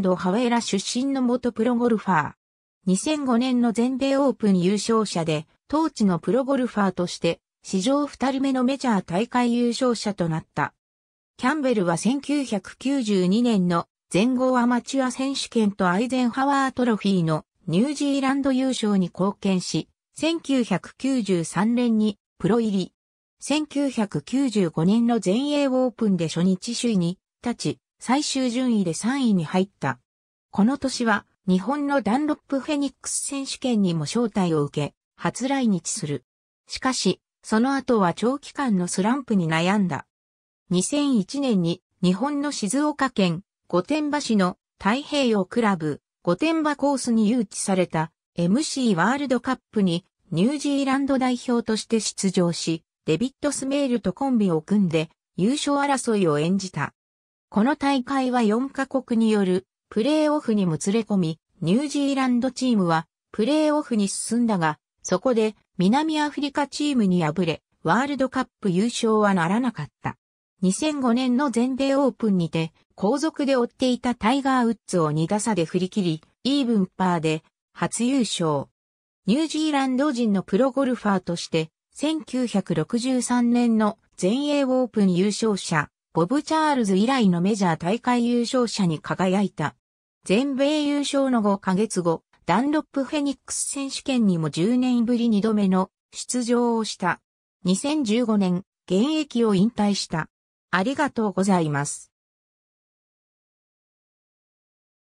ド・ハウェラ出身の元プロゴルファー。2005年の全米オープン優勝者で、当地のプロゴルファーとして、史上二人目のメジャー大会優勝者となった。キャンベルは1992年の全豪アマチュア選手権とアイゼンハワートロフィーのニュージーランド優勝に貢献し、1993年にプロ入り。1995年の全英オープンで初日首位に立ち、最終順位で3位に入った。この年は、日本のダンロップフェニックス選手権にも招待を受け、初来日する。しかし、その後は長期間のスランプに悩んだ。2001年に日本の静岡県御殿場市の太平洋クラブ御殿場コースに誘致された MC ワールドカップにニュージーランド代表として出場し、デビッド・スメールとコンビを組んで優勝争いを演じた。この大会は4カ国によるプレーオフにもつれ込み、ニュージーランドチームはプレーオフに進んだが、そこで南アフリカチームに敗れ、ワールドカップ優勝はならなかった。2005年の全米オープンにて、後続で追っていたタイガー・ウッズを2打差で振り切り、イーブンパーで初優勝。ニュージーランド人のプロゴルファーとして、1963年の全英オープン優勝者、ボブ・チャールズ以来のメジャー大会優勝者に輝いた。全米優勝の5ヶ月後、ダンロップ・フェニックス選手権にも10年ぶり2度目の出場をした。2015年、現役を引退した。ありがとうございます。